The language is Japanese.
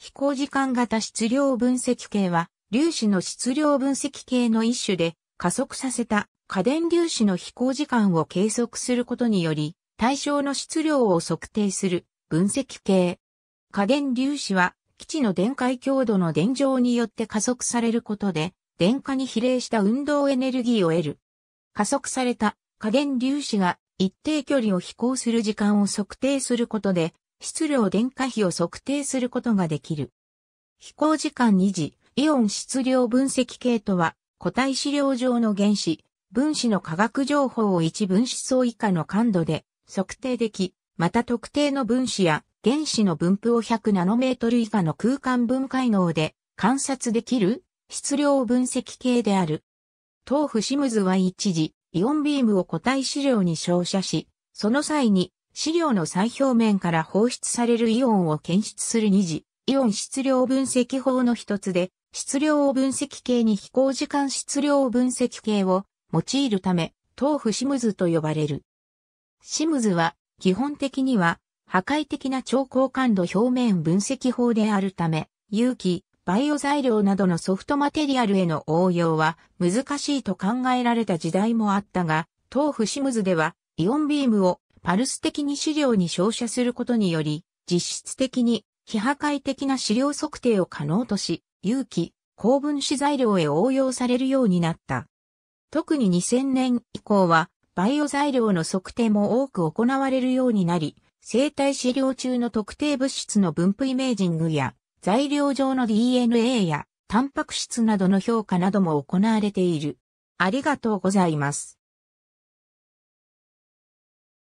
飛行時間型質量分析系は、粒子の質量分析系の一種で、加速させた過電粒子の飛行時間を計測することにより、対象の質量を測定する分析系。過電粒子は、基地の電解強度の電状によって加速されることで、電荷に比例した運動エネルギーを得る。加速された過電粒子が一定距離を飛行する時間を測定することで、質量電化比を測定することができる。飛行時間2時、イオン質量分析系とは、個体資料上の原子、分子の化学情報を1分子層以下の感度で測定でき、また特定の分子や原子の分布を100ナノメートル以下の空間分解能で観察できる質量分析系である。ーフシムズは一時、イオンビームを個体資料に照射し、その際に資料の最表面から放出されるイオンを検出する二次、イオン質量分析法の一つで、質量分析系に飛行時間質量分析系を用いるため、豆腐シムズと呼ばれる。シムズは、基本的には、破壊的な超高感度表面分析法であるため、有機、バイオ材料などのソフトマテリアルへの応用は難しいと考えられた時代もあったが、豆腐シムズでは、イオンビームをパルス的に資料に照射することにより、実質的に非破壊的な資料測定を可能とし、有機、高分子材料へ応用されるようになった。特に2000年以降は、バイオ材料の測定も多く行われるようになり、生体資料中の特定物質の分布イメージングや、材料上の DNA や、タンパク質などの評価なども行われている。ありがとうございます。